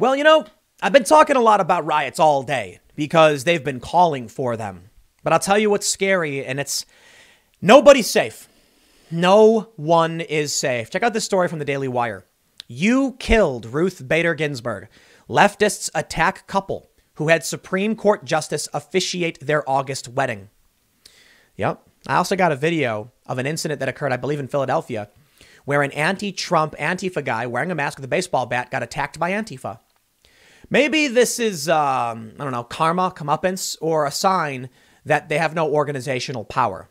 Well, you know, I've been talking a lot about riots all day because they've been calling for them. But I'll tell you what's scary, and it's nobody's safe. No one is safe. Check out this story from the Daily Wire. You killed Ruth Bader Ginsburg. Leftists attack couple who had Supreme Court justice officiate their August wedding. Yep. I also got a video of an incident that occurred, I believe, in Philadelphia, where an anti Trump Antifa guy wearing a mask with a baseball bat got attacked by Antifa. Maybe this is, um, I don't know, karma, comeuppance, or a sign that they have no organizational power.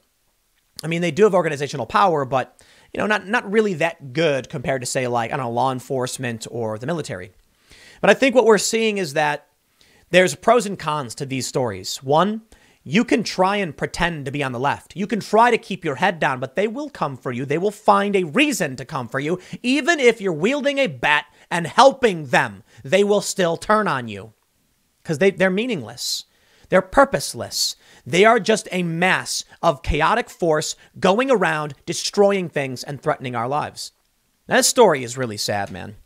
I mean, they do have organizational power, but you know, not not really that good compared to say like I don't know, law enforcement or the military. But I think what we're seeing is that there's pros and cons to these stories. One, you can try and pretend to be on the left. You can try to keep your head down, but they will come for you. They will find a reason to come for you. Even if you're wielding a bat and helping them, they will still turn on you because they, they're meaningless. They're purposeless. They are just a mass of chaotic force going around, destroying things, and threatening our lives. Now, this story is really sad, man.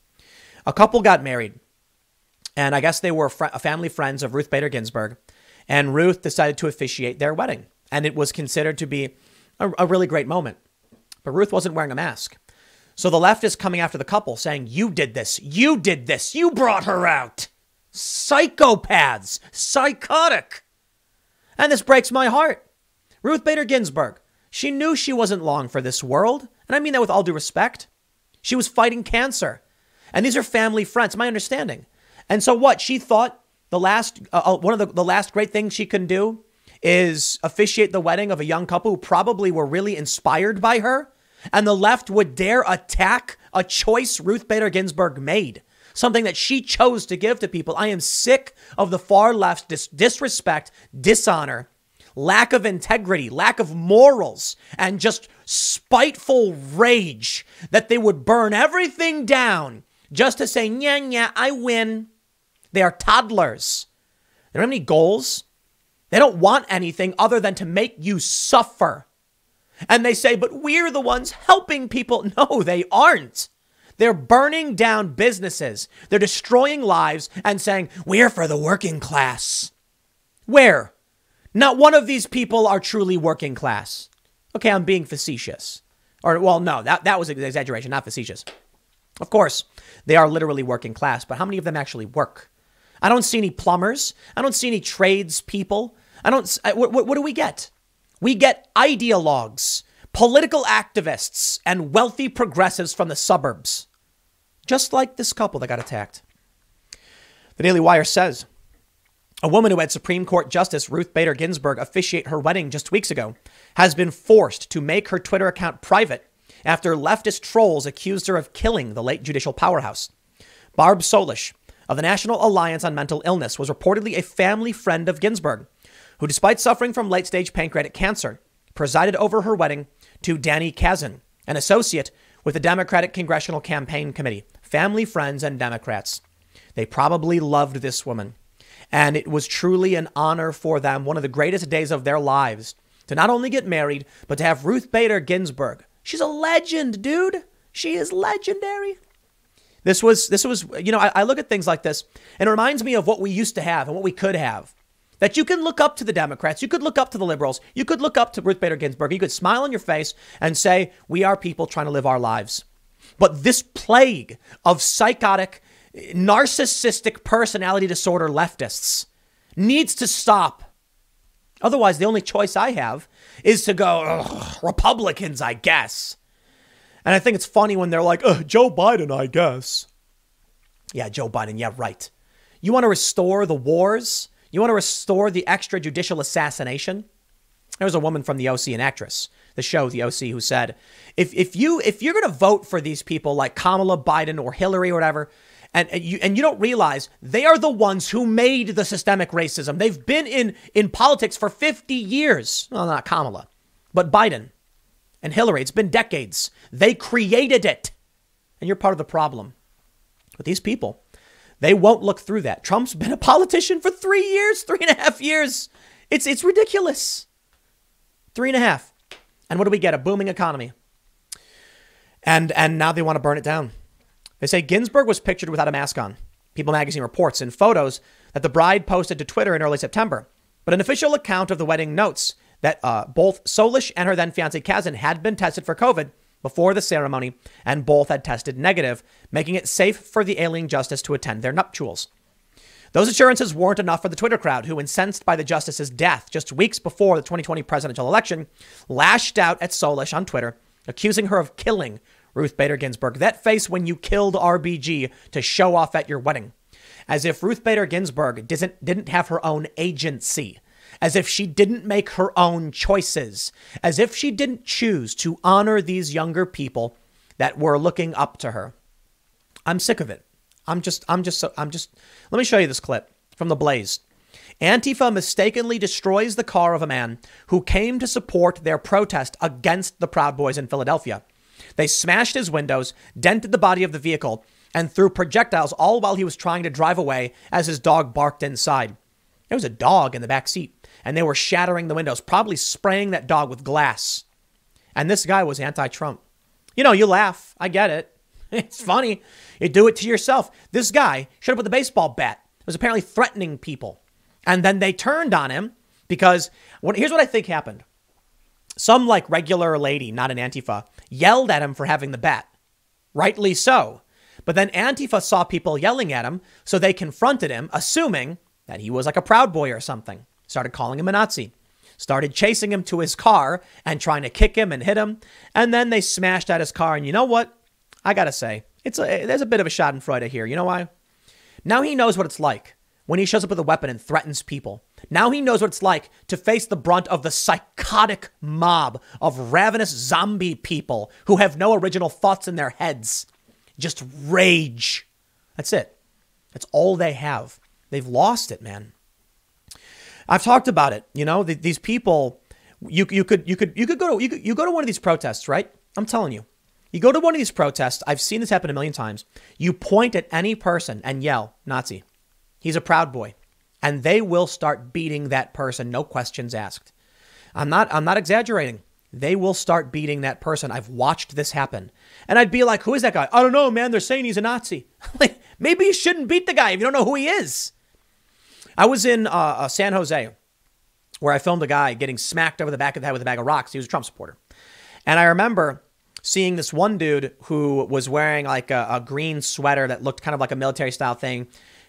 A couple got married, and I guess they were fr- family friends of Ruth Bader Ginsburg. And Ruth decided to officiate their wedding. And it was considered to be a, a really great moment. But Ruth wasn't wearing a mask. So the left is coming after the couple saying, You did this. You did this. You brought her out. Psychopaths. Psychotic. And this breaks my heart. Ruth Bader Ginsburg, she knew she wasn't long for this world. And I mean that with all due respect. She was fighting cancer. And these are family friends, my understanding. And so what? She thought the last uh, uh, one of the, the last great things she can do is officiate the wedding of a young couple who probably were really inspired by her, and the left would dare attack a choice Ruth Bader Ginsburg made, something that she chose to give to people. I am sick of the far left dis- disrespect, dishonor, lack of integrity, lack of morals, and just spiteful rage that they would burn everything down just to say, yeah, yeah, I win. They are toddlers. They don't have any goals. They don't want anything other than to make you suffer. And they say, but we're the ones helping people. No, they aren't. They're burning down businesses. They're destroying lives and saying, we're for the working class. Where? Not one of these people are truly working class. Okay, I'm being facetious. Or, well, no, that, that was an exaggeration, not facetious. Of course, they are literally working class, but how many of them actually work? I don't see any plumbers. I don't see any tradespeople. I don't. I, what, what do we get? We get ideologues, political activists, and wealthy progressives from the suburbs, just like this couple that got attacked. The Daily Wire says. A woman who had Supreme Court Justice Ruth Bader Ginsburg officiate her wedding just weeks ago has been forced to make her Twitter account private after leftist trolls accused her of killing the late judicial powerhouse. Barb Solish, of the National Alliance on Mental Illness, was reportedly a family friend of Ginsburg, who, despite suffering from late stage pancreatic cancer, presided over her wedding to Danny Kazin, an associate with the Democratic Congressional Campaign Committee. Family friends and Democrats. They probably loved this woman. And it was truly an honor for them, one of the greatest days of their lives, to not only get married, but to have Ruth Bader Ginsburg. She's a legend, dude. She is legendary. This was this was you know I, I, look at things like this and it reminds me of what we used to have and what we could have. That you can look up to the Democrats, you could look up to the liberals, you could look up to Ruth Bader Ginsburg, you could smile on your face and say, "We are people trying to live our lives." But this plague of psychotic, narcissistic personality disorder leftists needs to stop. Otherwise, the only choice I have is to go Republicans, I guess. And I think it's funny when they're like, Joe Biden, I guess. Yeah, Joe Biden. Yeah, right. You want to restore the wars? You want to restore the extrajudicial assassination? There was a woman from the OC, an actress, the show The OC, who said, if, if you if you're going to vote for these people like Kamala Biden or Hillary or whatever, and, and you and you don't realize they are the ones who made the systemic racism. They've been in in politics for 50 years. Well, not Kamala, but Biden and Hillary. It's been decades. They created it. And you're part of the problem. But these people, they won't look through that. Trump's been a politician for three years, three and a half years. It's, it's ridiculous. Three and a half. And what do we get? A booming economy. And, and now they want to burn it down. They say Ginsburg was pictured without a mask on. People magazine reports in photos that the bride posted to Twitter in early September. But an official account of the wedding notes that uh, both Solish and her then fiance Kazan had been tested for COVID before the ceremony, and both had tested negative, making it safe for the alien justice to attend their nuptials. Those assurances weren't enough for the Twitter crowd, who, incensed by the justice's death just weeks before the 2020 presidential election, lashed out at Solish on Twitter, accusing her of killing Ruth Bader Ginsburg. That face when you killed RBG to show off at your wedding. As if Ruth Bader Ginsburg didn't, didn't have her own agency as if she didn't make her own choices, as if she didn't choose to honor these younger people that were looking up to her. I'm sick of it. I'm just, I'm just, so, I'm just, let me show you this clip from The Blaze. Antifa mistakenly destroys the car of a man who came to support their protest against the Proud Boys in Philadelphia. They smashed his windows, dented the body of the vehicle, and threw projectiles all while he was trying to drive away as his dog barked inside. There was a dog in the back seat and they were shattering the windows, probably spraying that dog with glass. And this guy was anti Trump. You know, you laugh. I get it. It's funny. You do it to yourself. This guy showed up with a baseball bat, was apparently threatening people. And then they turned on him because what? here's what I think happened some like regular lady, not an Antifa, yelled at him for having the bat. Rightly so. But then Antifa saw people yelling at him, so they confronted him, assuming that he was like a Proud Boy or something started calling him a Nazi, started chasing him to his car and trying to kick him and hit him. And then they smashed at his car. And you know what? I got to say, it's a, there's a bit of a schadenfreude here. You know why? Now he knows what it's like when he shows up with a weapon and threatens people. Now he knows what it's like to face the brunt of the psychotic mob of ravenous zombie people who have no original thoughts in their heads. Just rage. That's it. That's all they have. They've lost it, man. I've talked about it. You know, these people, you you could you could you could go to you, could, you go to one of these protests, right? I'm telling you, you go to one of these protests. I've seen this happen a million times. You point at any person and yell Nazi. He's a proud boy, and they will start beating that person, no questions asked. I'm not I'm not exaggerating. They will start beating that person. I've watched this happen. And I'd be like, who is that guy? I don't know, man. They're saying he's a Nazi. like, maybe you shouldn't beat the guy if you don't know who he is. I was in uh, uh, San Jose where I filmed a guy getting smacked over the back of the head with a bag of rocks. He was a Trump supporter. And I remember seeing this one dude who was wearing like a, a green sweater that looked kind of like a military style thing.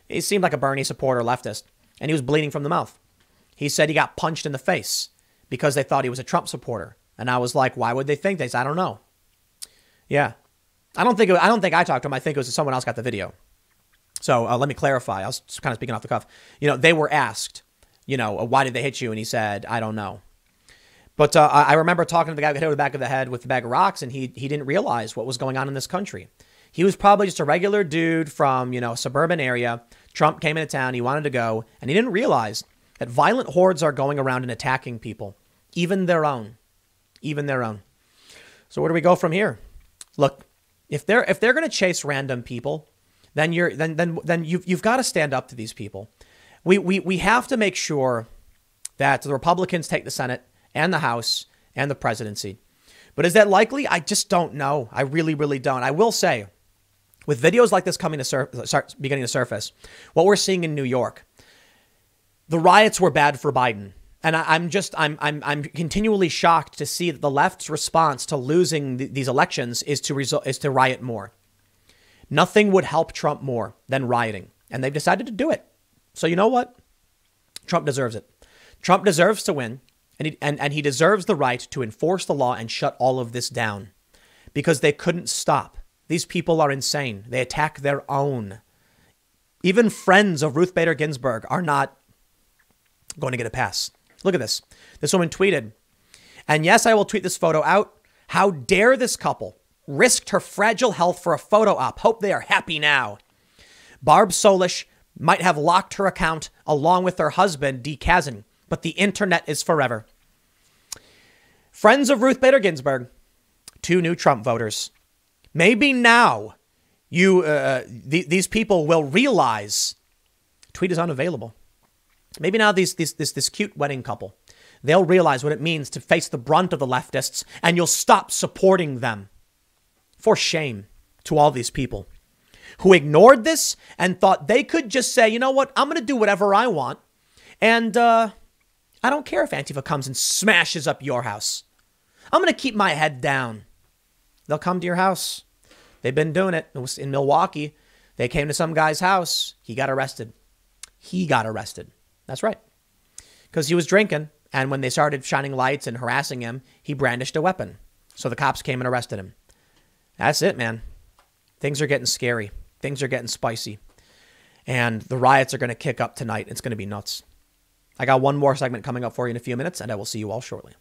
He seemed like a Bernie supporter leftist, and he was bleeding from the mouth. He said he got punched in the face because they thought he was a Trump supporter. And I was like, why would they think this? I don't know. Yeah. I don't think it, I don't think I talked to him. I think it was someone else got the video. So uh, let me clarify. I was kind of speaking off the cuff. You know, they were asked, you know, uh, why did they hit you? And he said, I don't know. But uh, I remember talking to the guy who hit over the back of the head with the bag of rocks, and he he didn't realize what was going on in this country. He was probably just a regular dude from you know a suburban area. Trump came into town. He wanted to go, and he didn't realize that violent hordes are going around and attacking people, even their own, even their own. So where do we go from here? Look, if they're if they're going to chase random people, then you're then then then you've you've got to stand up to these people. We we we have to make sure that the Republicans take the Senate and the House and the presidency. But is that likely? I just don't know. I really, really don't. I will say, with videos like this coming to sur- beginning to surface, what we're seeing in New York, the riots were bad for Biden. And I, am just I'm, I'm I'm continually shocked to see that the left's response to losing th- these elections is to result is to riot more. Nothing would help Trump more than rioting, and they've decided to do it. So you know what? Trump deserves it. Trump deserves to win, and he, and, and he deserves the right to enforce the law and shut all of this down because they couldn't stop. These people are insane. They attack their own. Even friends of Ruth Bader Ginsburg are not going to get a pass. Look at this. This woman tweeted, and yes, I will tweet this photo out. How dare this couple risked her fragile health for a photo op. Hope they are happy now. Barb Solish might have locked her account along with her husband, D. Kazin, but the internet is forever. Friends of Ruth Bader Ginsburg, two new Trump voters. Maybe now you uh, uh th- these people will realize tweet is unavailable. Maybe now these, these this this cute wedding couple, they'll realize what it means to face the brunt of the leftists, and you'll stop supporting them. For shame to all these people who ignored this and thought they could just say, you know what, I'm going to do whatever I want. And uh, I don't care if Antifa comes and smashes up your house. I'm going to keep my head down. They'll come to your house. They've been doing it. It was in Milwaukee. They came to some guy's house. He got arrested. He got arrested. That's right. Because he was drinking. And when they started shining lights and harassing him, he brandished a weapon. So the cops came and arrested him. That's it, man. Things are getting scary. Things are getting spicy. And the riots are going to kick up tonight. It's going to be nuts. I got one more segment coming up for you in a few minutes, and I will see you all shortly.